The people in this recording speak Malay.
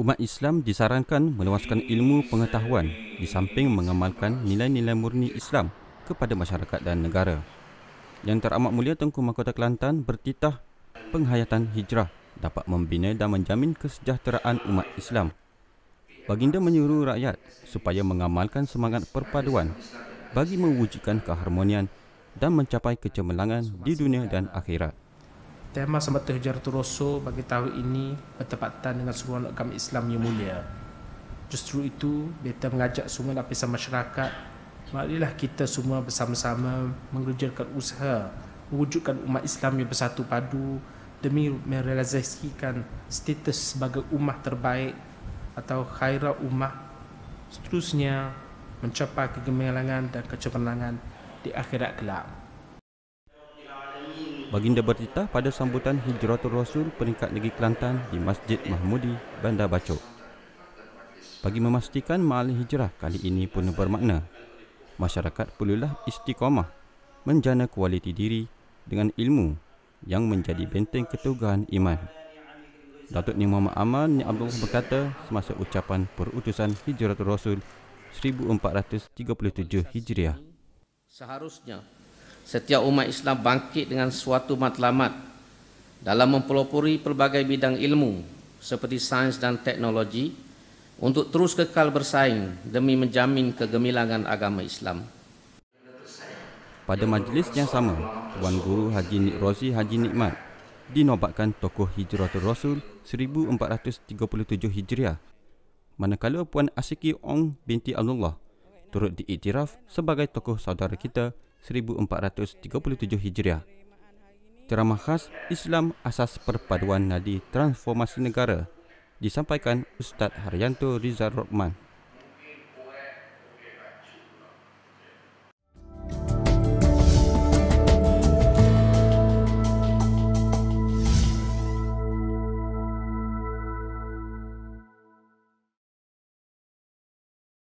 Umat Islam disarankan meluaskan ilmu pengetahuan di samping mengamalkan nilai-nilai murni Islam kepada masyarakat dan negara. Yang teramat mulia Tengku Mahkota Kelantan bertitah penghayatan hijrah dapat membina dan menjamin kesejahteraan umat Islam. Baginda menyuruh rakyat supaya mengamalkan semangat perpaduan bagi mewujudkan keharmonian dan mencapai kecemerlangan di dunia dan akhirat. Tema semata hujar terosso bagi tahun ini bertepatan dengan seruan agama Islam yang mulia. Justru itu, beta mengajak semua lapisan masyarakat, marilah kita semua bersama-sama mengerjakan usaha mewujudkan umat Islam yang bersatu padu demi merealisasikan status sebagai umat terbaik atau khairah umat seterusnya mencapai kegemilangan dan kecemerlangan di akhirat kelak. Baginda bertitah pada sambutan Hijratul Rasul peringkat negeri Kelantan di Masjid Mahmudi, Bandar Bacok. Bagi memastikan maal hijrah kali ini pun bermakna, masyarakat perlulah istiqamah menjana kualiti diri dengan ilmu yang menjadi benteng ketugahan iman. Datuk Ni Muhammad Aman Ni Abdul berkata semasa ucapan perutusan Hijratul Rasul 1437 Hijriah. Seharusnya setiap umat Islam bangkit dengan suatu matlamat dalam mempelopori pelbagai bidang ilmu seperti sains dan teknologi untuk terus kekal bersaing demi menjamin kegemilangan agama Islam. Pada majlis yang sama, Tuan Guru Haji Nik Rozi Haji Nikmat dinobatkan tokoh Hijratul Rasul 1437 Hijriah. Manakala Puan Asiki Ong binti Abdullah turut diiktiraf sebagai tokoh saudara kita 1437 Hijriah. Ceramah khas Islam Asas Perpaduan Nadi Transformasi Negara disampaikan Ustaz Haryanto Rizal Rokman.